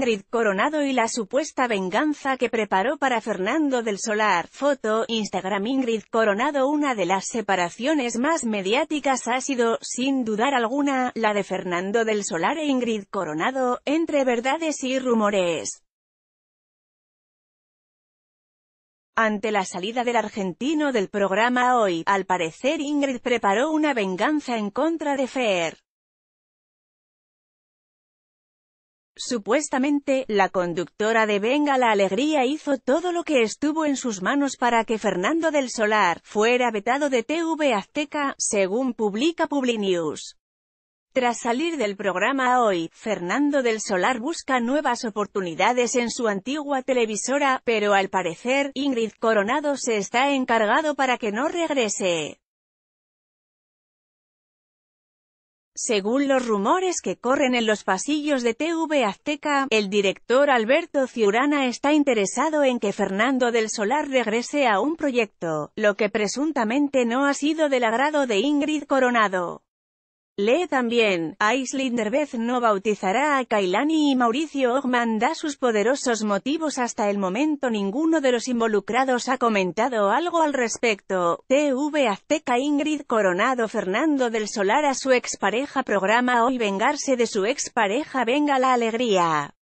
Ingrid Coronado y la supuesta venganza que preparó para Fernando del Solar. Foto, Instagram Ingrid Coronado Una de las separaciones más mediáticas ha sido, sin dudar alguna, la de Fernando del Solar e Ingrid Coronado, entre verdades y rumores. Ante la salida del argentino del programa Hoy, al parecer Ingrid preparó una venganza en contra de Fer. Supuestamente, la conductora de Venga la Alegría hizo todo lo que estuvo en sus manos para que Fernando del Solar fuera vetado de TV Azteca, según publica Publinews. Tras salir del programa Hoy, Fernando del Solar busca nuevas oportunidades en su antigua televisora, pero al parecer, Ingrid Coronado se está encargado para que no regrese. Según los rumores que corren en los pasillos de TV Azteca, el director Alberto Ciurana está interesado en que Fernando del Solar regrese a un proyecto, lo que presuntamente no ha sido del agrado de Ingrid Coronado. Lee también, Aislinn Derbez no bautizará a Kailani y Mauricio Ogman da sus poderosos motivos hasta el momento ninguno de los involucrados ha comentado algo al respecto. TV Azteca Ingrid Coronado Fernando del Solar a su expareja programa Hoy vengarse de su expareja venga la alegría.